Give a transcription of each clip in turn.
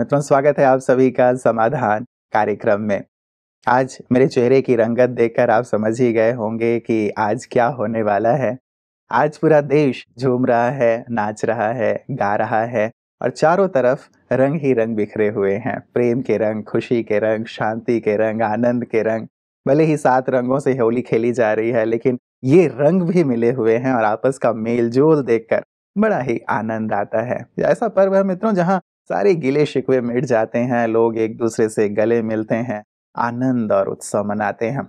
मित्रों स्वागत है आप सभी का समाधान कार्यक्रम में आज मेरे चेहरे की रंगत देखकर आप समझ ही गए होंगे कि आज क्या होने वाला है आज पूरा देश झूम रहा है नाच रहा है गा रहा है और चारों तरफ रंग ही रंग बिखरे हुए हैं प्रेम के रंग खुशी के रंग शांति के रंग आनंद के रंग भले ही सात रंगों से होली खेली जा रही है लेकिन ये रंग भी मिले हुए हैं और आपस का मेलजोल देखकर बड़ा ही आनंद आता है ऐसा पर्व है मित्रों जहाँ सारे गिले शिकवे मिट जाते हैं लोग एक दूसरे से गले मिलते हैं आनंद और उत्सव मनाते हैं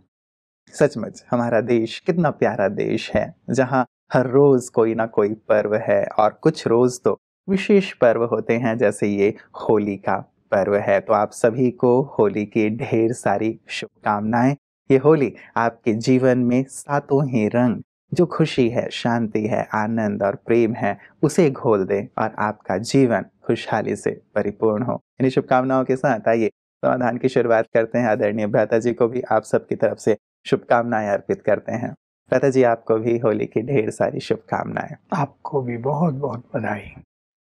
सचमुच हमारा देश कितना प्यारा देश है जहाँ हर रोज कोई ना कोई पर्व है और कुछ रोज तो विशेष पर्व होते हैं जैसे ये होली का पर्व है तो आप सभी को होली की ढेर सारी शुभकामनाएं ये होली आपके जीवन में सातों ही रंग जो खुशी है शांति है आनंद और प्रेम है उसे घोल दे और आपका जीवन खुशहाली से परिपूर्ण हो इन्हीं शुभकामनाओं के साथ आइए समाधान की शुरुआत करते हैं आदरणीय भ्राता जी को भी आप सबकी तरफ से शुभकामनाएं अर्पित करते हैं भ्राता जी आपको भी होली की ढेर सारी शुभकामनाएं आपको भी बहुत बहुत बधाई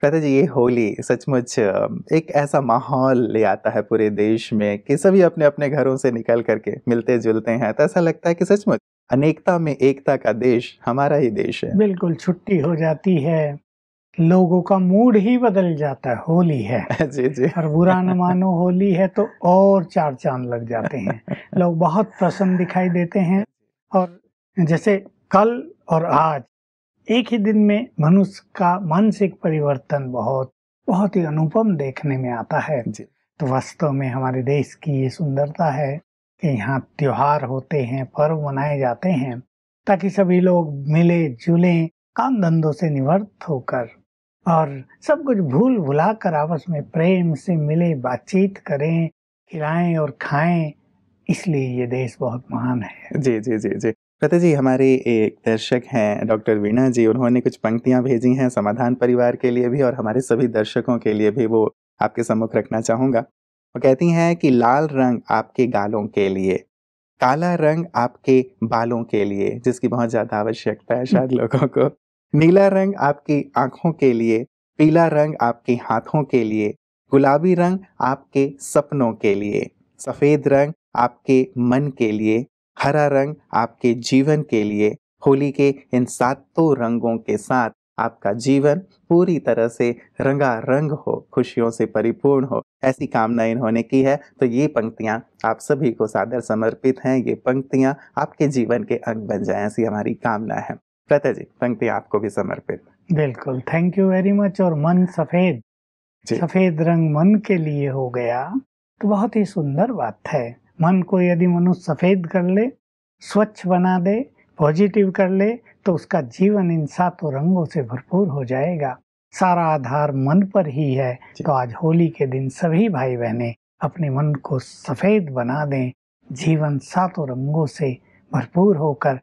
प्रता जी ये होली सचमुच एक ऐसा माहौल ले आता है पूरे देश में कि सभी अपने अपने घरों से निकल करके मिलते जुलते हैं तो ऐसा लगता है कि सचमुच अनेकता में एकता का देश हमारा ही देश है बिल्कुल छुट्टी हो जाती है लोगों का मूड ही बदल जाता है होली है जी जी और बुरा न मानो होली है तो और चार चांद लग जाते हैं लोग बहुत प्रसन्न दिखाई देते हैं और जैसे कल और आज एक ही दिन में मनुष्य का मानसिक परिवर्तन बहुत बहुत ही अनुपम देखने में आता है जी। तो वास्तव में हमारे देश की ये सुंदरता है कि यहाँ त्योहार होते हैं पर्व मनाए जाते हैं ताकि सभी लोग मिले जुले काम धंधों से निवृत्त होकर और सब कुछ भूल भुला कर आपस में प्रेम से मिले बातचीत करें खिलाएं और खाएं इसलिए ये देश बहुत महान है जी जी जी जी प्रति जी हमारे एक दर्शक हैं डॉक्टर वीणा जी उन्होंने कुछ पंक्तियां भेजी हैं समाधान परिवार के लिए भी और हमारे सभी दर्शकों के लिए भी वो आपके सम्मुख रखना चाहूँगा वो कहती हैं कि लाल रंग आपके गालों के लिए काला रंग आपके बालों के लिए जिसकी बहुत ज़्यादा आवश्यकता है शायद लोगों को नीला रंग आपकी आंखों के लिए पीला रंग आपके हाथों के लिए गुलाबी रंग आपके सपनों के लिए सफ़ेद रंग आपके मन के लिए हरा रंग आपके जीवन के लिए होली के इन सातों रंगों के साथ आपका जीवन पूरी तरह से रंगा रंग हो खुशियों से परिपूर्ण हो ऐसी कामना इन्होंने की है तो ये पंक्तियाँ आप सभी को सादर समर्पित हैं ये पंक्तियाँ आपके जीवन के अंग बन जाएं ऐसी हमारी कामना है लता जी पंक्ति आपको भी समर्पित बिल्कुल थैंक यू वेरी मच और मन सफेद सफेद रंग मन के लिए हो गया तो बहुत ही सुंदर बात है मन को यदि मनुष्य सफेद कर ले स्वच्छ बना दे पॉजिटिव कर ले तो उसका जीवन इन सातों रंगों से भरपूर हो जाएगा सारा आधार मन पर ही है तो आज होली के दिन सभी भाई बहने अपने मन को सफेद बना दें जीवन सातों रंगों से भरपूर होकर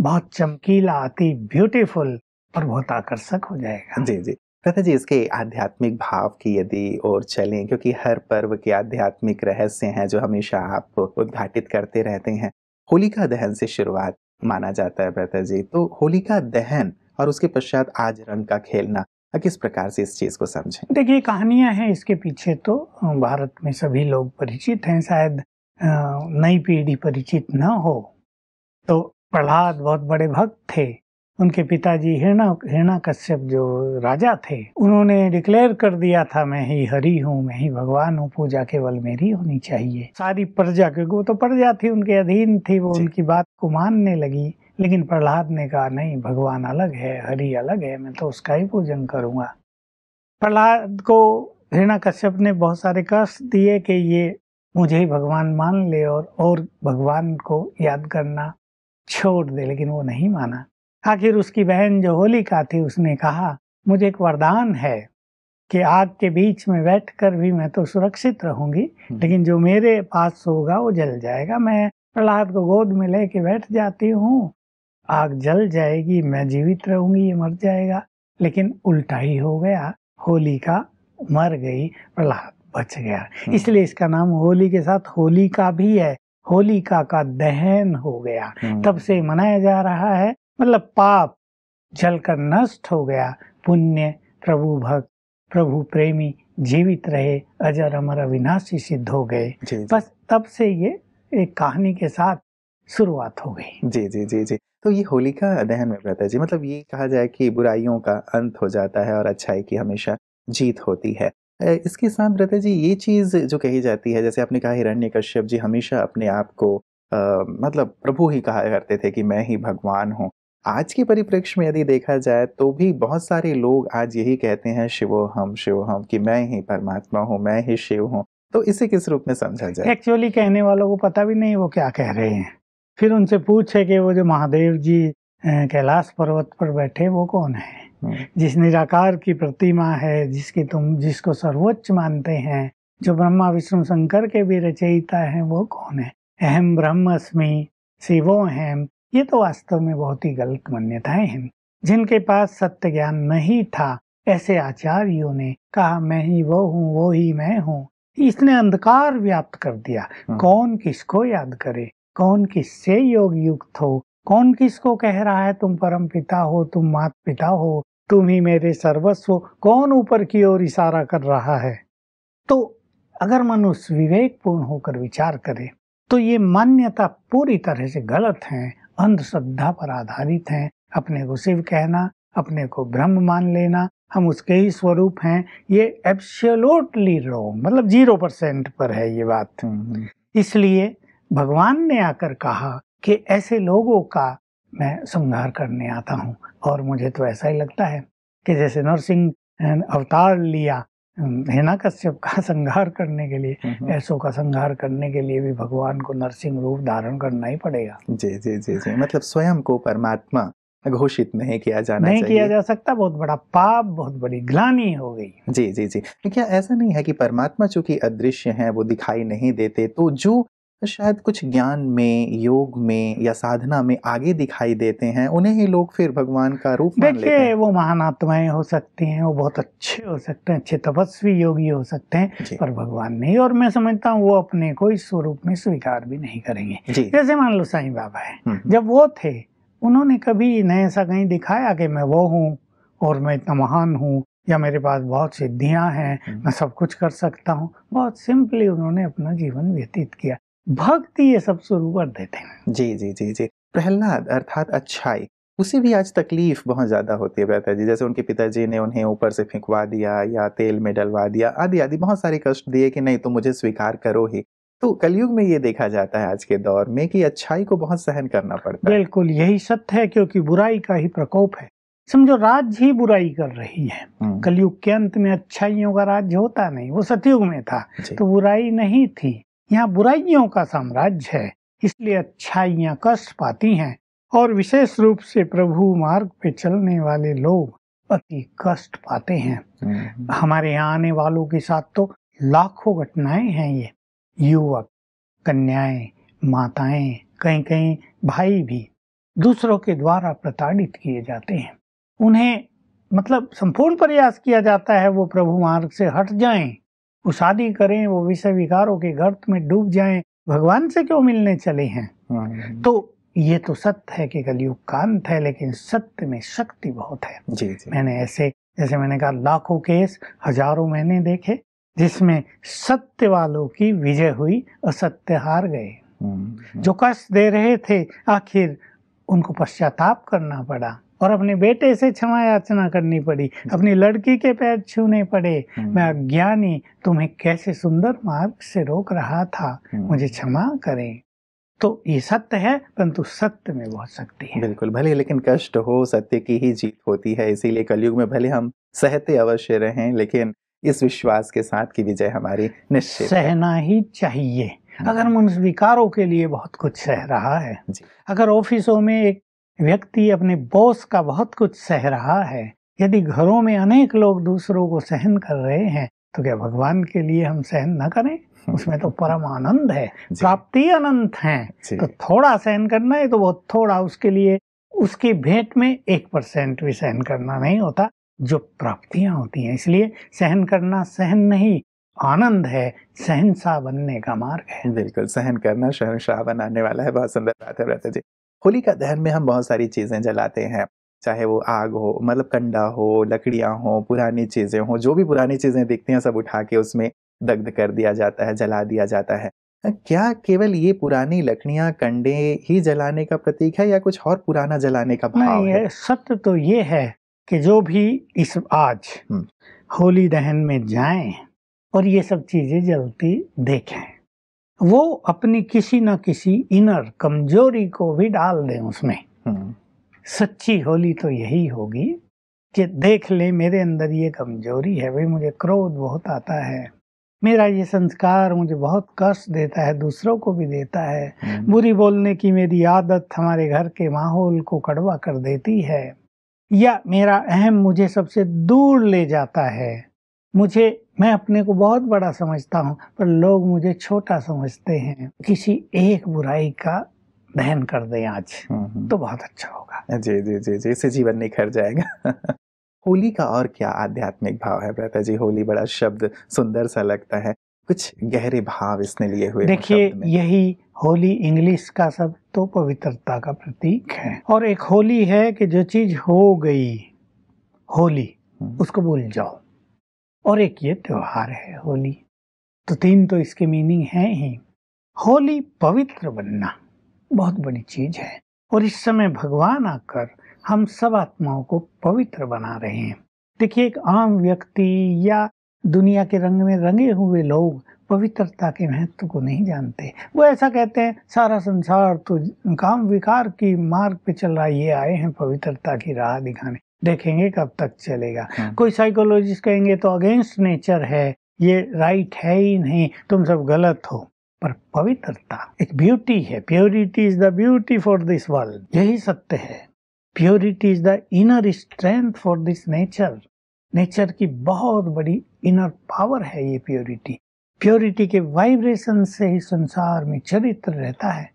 बहुत चमकीला अति ब्यूटीफुल और बहुत आकर्षक हो जाएगा जी जी प्रथा जी इसके आध्यात्मिक भाव की यदि और चलें क्योंकि हर पर्व के आध्यात्मिक रहस्य हैं जो हमेशा आप उद्घाटित करते रहते हैं होलिका दहन से शुरुआत माना जाता है प्रथा जी तो होलिका दहन और उसके पश्चात आज रंग का खेलना किस प्रकार से इस चीज को समझें देखिए कहानियां हैं इसके पीछे तो भारत में सभी लोग परिचित हैं शायद नई पीढ़ी परिचित ना हो तो प्रहलाद बहुत बड़े भक्त थे उनके पिताजी हिरणा हिरणा कश्यप जो राजा थे उन्होंने डिक्लेयर कर दिया था मैं ही हरि हूँ मैं ही भगवान हूँ पूजा केवल मेरी होनी चाहिए सारी प्रजा क्योंकि वो तो प्रजा थी उनके अधीन थी वो उनकी बात को मानने लगी लेकिन प्रहलाद ने कहा नहीं भगवान अलग है हरि अलग है मैं तो उसका ही पूजन करूँगा प्रहलाद को हिरणा कश्यप ने बहुत सारे कष्ट दिए कि ये मुझे ही भगवान मान ले और और भगवान को याद करना छोड़ दे लेकिन वो नहीं माना आखिर उसकी बहन जो होलिका थी उसने कहा मुझे एक वरदान है कि आग के बीच में बैठकर भी मैं तो सुरक्षित रहूंगी हम्म। लेकिन जो मेरे पास होगा वो जल जाएगा मैं प्रहलाद को गोद में लेके बैठ जाती हूँ आग जल जाएगी मैं जीवित रहूंगी ये मर जाएगा लेकिन उल्टा ही हो गया होली का मर गई प्रहलाद बच गया हम्म। इसलिए इसका नाम होली के साथ होली का भी है होलिका का दहन हो गया हम्म। तब से मनाया जा रहा है मतलब पाप जलकर नष्ट हो गया पुण्य प्रभु भक्त प्रभु प्रेमी जीवित रहे अजर अमर अविनाशी सिद्ध हो गए बस तब से ये एक कहानी के साथ शुरुआत हो गई जी जी जी जी तो ये होलिका दहन में है जी मतलब ये कहा जाए कि बुराइयों का अंत हो जाता है और अच्छाई की हमेशा जीत होती है इसके साथ रहते जी ये चीज़ जो कही जाती है जैसे आपने कहा हिरण्य कश्यप जी हमेशा अपने आप को मतलब प्रभु ही कहा करते थे कि मैं ही भगवान हूँ आज के परिप्रेक्ष्य में यदि देखा जाए तो भी बहुत सारे लोग आज यही कहते हैं शिवो हम शिव हम कि मैं ही परमात्मा हूँ मैं ही शिव हूँ तो इसे किस रूप में समझा जाए एक्चुअली कहने वालों को पता भी नहीं वो क्या कह रहे हैं फिर उनसे पूछे कि वो जो महादेव जी कैलाश पर्वत पर बैठे वो कौन है हम्म। जिस निराकार की प्रतिमा है जिसकी तुम जिसको सर्वोच्च मानते हैं जो ब्रह्मा विष्णु शंकर के भी रचयिता है वो कौन है अहम ब्रह्म अस्मि शिवो अहम ये तो वास्तव में बहुत ही गलत मान्यताएं हैं जिनके पास सत्य ज्ञान नहीं था ऐसे आचार्यों ने कहा मैं ही वो हूँ वो ही मैं हूँ इसने अंधकार व्याप्त कर दिया हाँ। कौन किसको याद करे कौन किससे योग युक्त हो कौन किसको कह रहा है तुम परम पिता हो तुम मात पिता हो तुम ही मेरे सर्वस्व कौन ऊपर की ओर इशारा कर रहा है तो अगर मनुष्य विवेकपूर्ण होकर विचार करे तो ये मान्यता पूरी तरह से गलत है अंधश्रद्धा पर आधारित है अपने को शिव कहना अपने को ब्रह्म मान लेना हम उसके ही स्वरूप हैं ये एब्सोल्युटली रॉन्ग मतलब जीरो परसेंट पर है ये बात इसलिए भगवान ने आकर कहा कि ऐसे लोगों का मैं संहार करने आता हूँ और मुझे तो ऐसा ही लगता है कि जैसे नरसिंह अं, अवतार लिया अं, हिना कश्यप का संहार करने के लिए हम्म, हम्म। ऐसो का संहार करने के लिए भी भगवान को नरसिंह रूप धारण करना ही पड़ेगा जी जी जी जी मतलब स्वयं को परमात्मा घोषित नहीं किया जाना नहीं चाहिए। किया जा सकता बहुत बड़ा पाप बहुत बड़ी ग्लानी हो गई जी जी जी तो क्या ऐसा नहीं है कि परमात्मा चूंकि अदृश्य है वो दिखाई नहीं देते तो जो तो शायद कुछ ज्ञान में योग में या साधना में आगे दिखाई देते हैं उन्हें ही लोग फिर भगवान का रूप मान लेते हैं वो महान आत्माएं हो सकती हैं वो बहुत अच्छे हो सकते हैं अच्छे तपस्वी योगी हो सकते हैं पर भगवान नहीं और मैं समझता हूँ वो अपने को इस स्वरूप में स्वीकार भी नहीं करेंगे जैसे मान लो साई बाबा है हम्म, हम्म। जब वो थे उन्होंने कभी नए ऐसा कहीं दिखाया कि मैं वो हूँ और मैं इतना महान हूँ या मेरे पास बहुत सिद्धियां हैं हम्म। मैं सब कुछ कर सकता हूँ बहुत सिंपली उन्होंने अपना जीवन व्यतीत किया भक्ति ये सब सुरूवर देते हैं जी जी जी जी प्रहलाद अर्थात अच्छाई उसे भी आज तकलीफ बहुत ज़्यादा होती है जी जैसे उनके पिताजी ने उन्हें ऊपर से फेंकवा दिया या तेल में डलवा दिया आदि आदि बहुत सारे कष्ट दिए कि नहीं तो मुझे स्वीकार करो ही तो कलयुग में ये देखा जाता है आज के दौर में कि अच्छाई को बहुत सहन करना पड़ता है बिल्कुल यही सत्य है क्योंकि बुराई का ही प्रकोप है समझो राज ही बुराई कर रही है हम्म। कलयुग के अंत में अच्छाइयों का राज्य होता नहीं वो सतयुग में था तो बुराई नहीं थी यहाँ बुराइयों का साम्राज्य है इसलिए अच्छाइयाँ कष्ट पाती हैं और विशेष रूप से प्रभु मार्ग पे चलने वाले लोग अति कष्ट पाते हैं हम्म। हमारे यहाँ आने वालों के साथ तो लाखों घटनाएं हैं ये युवक कन्याएं माताएं कहीं कहीं भाई भी दूसरों के द्वारा प्रताड़ित किए जाते हैं उन्हें मतलब संपूर्ण प्रयास किया जाता है वो प्रभु मार्ग से हट जाएं वो शादी करें वो विषय विकारों के गर्त में डूब जाएं भगवान से क्यों मिलने चले हैं हम्म। तो ये तो सत्य है कि कलयुग का अंत है लेकिन सत्य में शक्ति बहुत है जी, जी। मैंने ऐसे जैसे मैंने कहा लाखों केस हजारों मैंने देखे जिसमें सत्य वालों की विजय हुई असत्य हार गए हम्म, हम्म। जो कष्ट दे रहे थे आखिर उनको पश्चाताप करना पड़ा और अपने बेटे से क्षमा याचना करनी पड़ी हम्म। अपनी लड़की के पैर छूने पड़े हम्म। मैं अज्ञानी तुम्हें कैसे सुंदर मार्ग से रोक रहा था हम्म। मुझे क्षमा करें तो ये सत्य है परंतु सत्य में बहुत शक्ति है बिल्कुल भले लेकिन कष्ट हो सत्य की ही जीत होती है इसीलिए कलयुग में भले हम सहते अवश्य रहें लेकिन इस विश्वास के साथ की विजय हमारी निश्चित सहना ही चाहिए अगर हम उन विकारों के लिए बहुत कुछ सह रहा है अगर ऑफिसों में एक व्यक्ति अपने बॉस का बहुत कुछ सह रहा है यदि घरों में अनेक लोग दूसरों को सहन कर रहे हैं तो क्या भगवान के लिए हम सहन न करें हम्म। उसमें तो परम आनंद है प्राप्ति अनंत है तो थोड़ा सहन करना है तो वो थोड़ा उसके लिए उसकी भेंट में एक परसेंट भी सहन करना नहीं होता जो प्राप्तियां होती हैं इसलिए सहन करना सहन नहीं आनंद है सहनशाह बनने का मार्ग है बिल्कुल सहन करना शहनशाह बनाने वाला है बहुत सुंदर बात है जी होली का दहन में हम बहुत सारी चीज़ें जलाते हैं चाहे वो आग हो मतलब कंडा हो लकड़ियाँ हो पुरानी चीज़ें हों जो भी पुरानी चीज़ें देखते हैं सब उठा के उसमें दग्ध कर दिया जाता है जला दिया जाता है क्या केवल ये पुरानी लकड़ियाँ कंडे ही जलाने का प्रतीक है या कुछ और पुराना जलाने का भाव है सत्य तो ये है कि जो भी इस आज होली दहन में जाएं और ये सब चीज़ें जलती देखें वो अपनी किसी ना किसी इनर कमजोरी को भी डाल दें उसमें हम्म। सच्ची होली तो यही होगी कि देख ले मेरे अंदर ये कमजोरी है भाई मुझे क्रोध बहुत आता है मेरा ये संस्कार मुझे बहुत कष्ट देता है दूसरों को भी देता है हम्म। बुरी बोलने की मेरी आदत हमारे घर के माहौल को कड़वा कर देती है या मेरा अहम मुझे सबसे दूर ले जाता है मुझे मैं अपने को बहुत बड़ा समझता हूँ पर लोग मुझे छोटा समझते हैं किसी एक बुराई का दहन कर दें आज हम्म, हम्म। तो बहुत अच्छा होगा जी जी जी जी इससे जीवन निखर जाएगा होली का और क्या आध्यात्मिक भाव है प्रता जी होली बड़ा शब्द सुंदर सा लगता है कुछ गहरे भाव इसने लिए हुए देखिए यही होली इंग्लिश का सब तो पवित्रता का प्रतीक है और एक होली है कि जो चीज हो गई होली हम्म। उसको भूल जाओ और एक ये त्यौहार है होली तो तीन तो इसके मीनिंग है ही होली पवित्र बनना बहुत बड़ी चीज है और इस समय भगवान आकर हम सब आत्माओं को पवित्र बना रहे हैं देखिए एक आम व्यक्ति या दुनिया के रंग में रंगे हुए लोग पवित्रता के महत्व को नहीं जानते वो ऐसा कहते हैं सारा संसार तो काम विकार की मार्ग पे चल रहा है ये आए हैं पवित्रता की राह दिखाने देखेंगे कब तक चलेगा हाँ। कोई साइकोलॉजिस्ट कहेंगे तो अगेंस्ट नेचर है ये राइट है ही नहीं तुम सब गलत हो पर पवित्रता एक ब्यूटी है purity is the beauty for this world यही सत्य है purity is the inner strength for this nature nature की बहुत बड़ी इनर पावर है ये प्योरिटी प्योरिटी के वाइब्रेशन से ही संसार में चरित्र रहता है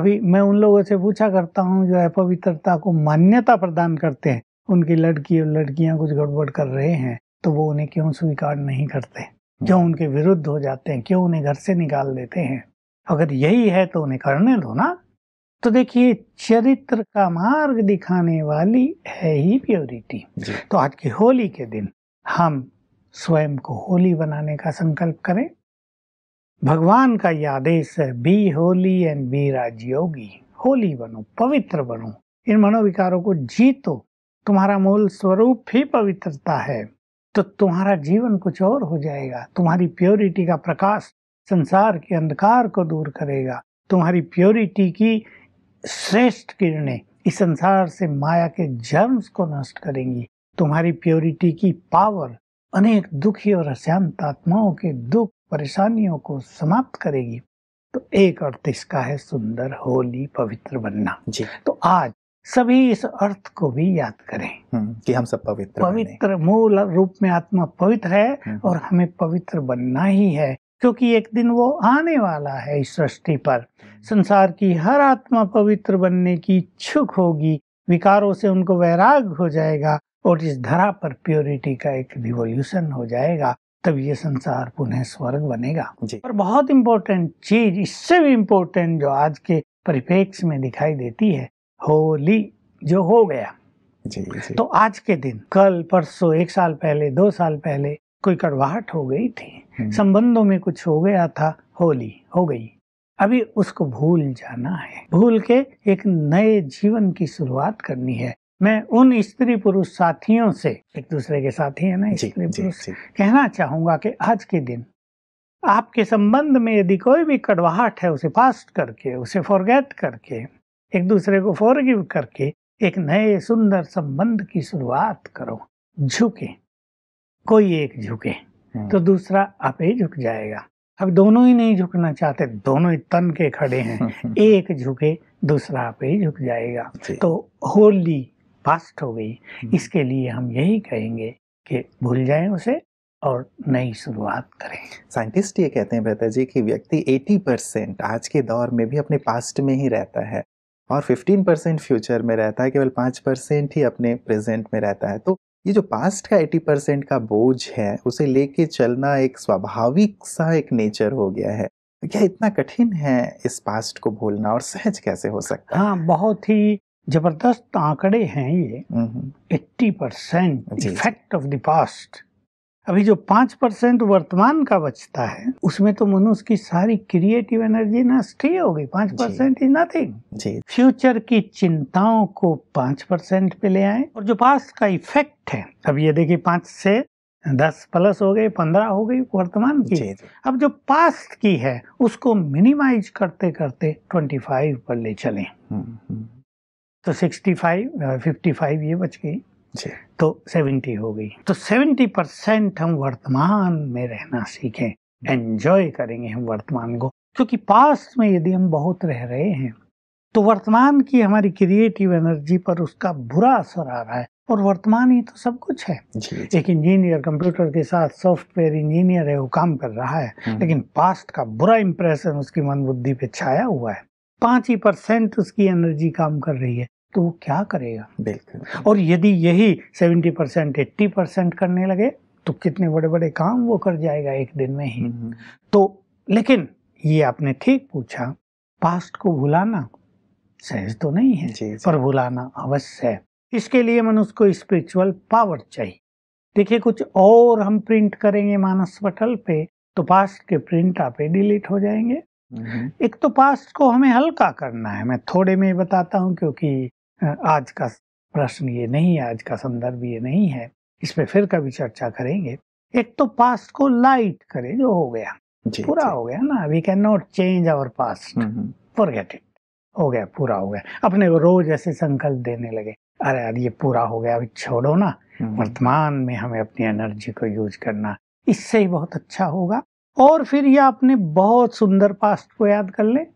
अभी मैं उन लोगों से पूछा करता हूँ जो अपवित्रता को मान्यता प्रदान करते हैं उनकी लड़की और लड़कियां कुछ गड़बड़ कर रहे हैं तो वो उन्हें क्यों स्वीकार नहीं करते क्यों हम्म। उनके विरुद्ध हो जाते हैं क्यों उन्हें घर से निकाल देते हैं अगर यही है तो उन्हें करने दो ना तो देखिए चरित्र का मार्ग दिखाने वाली है ही प्योरिटी तो आज की होली के दिन हम स्वयं को होली बनाने का संकल्प करें भगवान का यह आदेश है be holy and be rajyogi holy बनो पवित्र बनो इन मनोविकारों को जीतो तुम्हारा मूल स्वरूप ही पवित्रता है तो तुम्हारा जीवन कुछ और हो जाएगा तुम्हारी प्योरिटी का प्रकाश संसार के अंधकार को दूर करेगा तुम्हारी प्योरिटी की श्रेष्ठ किरणें इस संसार से माया के जर्म्स को नष्ट करेंगी तुम्हारी प्योरिटी की पावर अनेक दुखी और अशांत आत्माओं के दुख परेशानियों को समाप्त करेगी तो एक अर्थ इसका है सुंदर होली पवित्र बनना जी तो आज सभी इस अर्थ को भी याद करें हम्म, कि हम सब पवित्र पवित्र मूल रूप में आत्मा पवित्र है हम्म। और हमें पवित्र बनना ही है क्योंकि एक दिन वो आने वाला है इस सृष्टि पर हम्म। संसार की हर आत्मा पवित्र बनने की इच्छुक होगी विकारों से उनको वैराग हो जाएगा और इस धरा पर प्योरिटी का एक रिवोल्यूशन हो जाएगा तब ये संसार पुनः स्वर्ग बनेगा और बहुत इम्पोर्टेंट चीज इससे भी इम्पोर्टेंट जो आज के परिपेक्ष में दिखाई देती है होली जो हो गया जी, जी। तो आज के दिन कल परसों एक साल पहले दो साल पहले कोई कड़वाहट हो गई थी हम्म। संबंधों में कुछ हो गया था होली हो गई अभी उसको भूल जाना है भूल के एक नए जीवन की शुरुआत करनी है मैं उन स्त्री पुरुष साथियों से एक दूसरे के साथी है ना स्त्री पुरुष कहना चाहूंगा कि आज के दिन आपके संबंध में यदि कोई भी कड़वाहट है उसे फास्ट करके उसे फॉरगेट करके एक दूसरे को फॉरगिव करके एक नए सुंदर संबंध की शुरुआत करो झुके कोई एक झुके हम्म। तो दूसरा आप ही झुक जाएगा अब दोनों ही नहीं झुकना चाहते दोनों ही तन के खड़े हैं एक झुके दूसरा आप ही झुक जाएगा तो होली पास्ट हो गई हम्म। इसके लिए हम यही कहेंगे कि भूल जाएं उसे और नई शुरुआत करें साइंटिस्ट ये कहते हैं बेहतर जी कि व्यक्ति 80 परसेंट आज के दौर में भी अपने पास्ट में ही रहता है और 15 परसेंट फ्यूचर में रहता है केवल पाँच परसेंट ही अपने प्रेजेंट में रहता है तो ये जो पास्ट का 80 परसेंट का बोझ है उसे लेके चलना एक स्वाभाविक सा एक नेचर हो गया है तो क्या इतना कठिन है इस पास्ट को भूलना और सहज कैसे हो सकता है हाँ बहुत ही जबरदस्त आंकड़े हैं ये eighty percent effect of the past अभी जो पाँच परसेंट वर्तमान का बचता है उसमें तो मनुष्य की सारी क्रिएटिव एनर्जी नष्ट ही गई पाँच परसेंट इज नथिंग फ्यूचर की चिंताओं को पाँच परसेंट पे ले आए और जो पास्ट का इफेक्ट है अब ये देखिए पाँच से दस प्लस हो गई पंद्रह हो गई वर्तमान की अब जो पास्ट की है उसको मिनिमाइज करते करते ट्वेंटी फाइव पर ले चले हम्म, हम्म। तो सिक्सटी फाइव फिफ्टी फाइव ये बच गई तो 70 हो गई तो 70 परसेंट हम वर्तमान में रहना सीखें एंजॉय करेंगे हम वर्तमान को क्योंकि पास्ट में यदि हम बहुत रह रहे हैं तो वर्तमान की हमारी क्रिएटिव एनर्जी पर उसका बुरा असर आ रहा है और वर्तमान ही तो सब कुछ है एक इंजीनियर कंप्यूटर के साथ सॉफ्टवेयर इंजीनियर है वो काम कर रहा है हम्म। लेकिन पास्ट का बुरा इंप्रेशन उसकी मन बुद्धि पे छाया हुआ है पांच ही परसेंट उसकी एनर्जी काम कर रही है तो वो क्या करेगा बिल्कुल और यदि यही सेवेंटी परसेंट एट्टी परसेंट करने लगे तो कितने बड़े बड़े काम वो कर जाएगा एक दिन में ही हम्म। तो लेकिन ये आपने ठीक पूछा पास्ट को भुलाना सहज तो नहीं है जी, जी. पर भुलाना अवश्य है इसके लिए मनुष्य को स्पिरिचुअल पावर चाहिए देखिए कुछ और हम प्रिंट करेंगे मानस पटल पे तो पास्ट के प्रिंट आप डिलीट हो जाएंगे हम्म। एक तो पास्ट को हमें हल्का करना है मैं थोड़े में बताता हूँ क्योंकि आज का प्रश्न ये नहीं है आज का संदर्भ ये नहीं है इस पे फिर कभी चर्चा करेंगे एक तो पास्ट को लाइट करे जो हो गया पूरा हो गया ना we can not change our past forget it हो गया पूरा हो गया अपने को रोज ऐसे संकल्प देने लगे अरे यार ये पूरा हो गया अभी छोड़ो ना हम्म, हम्म। वर्तमान में हमें अपनी एनर्जी को यूज करना इससे ही बहुत अच्छा होगा और फिर यह अपने बहुत सुंदर पास्ट को याद कर ले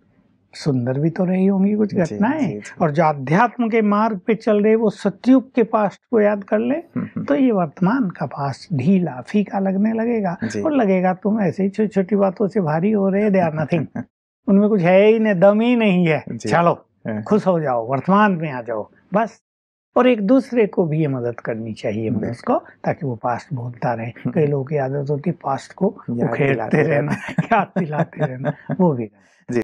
सुंदर भी तो रही होंगी कुछ घटनाएं और जो अध्यात्म के मार्ग पे चल रहे वो सतयुग के पास्ट को याद कर ले हम्म, हम्म। तो ये वर्तमान का पास्ट ढीला फीका लगने लगेगा और लगेगा तुम ऐसे ही छोटी छोटी बातों से भारी हो रहे दे आर नथिंग उनमें कुछ है ही नहीं दम ही नहीं है चलो हाँ। खुश हो जाओ वर्तमान में आ जाओ बस और एक दूसरे को भी ये मदद करनी चाहिए उसको हम्म। ताकि वो पास्ट भूलता रहे कई लोगों की आदत होती है पास्ट को उखेड़ते रहना याद दिलाते रहना वो भी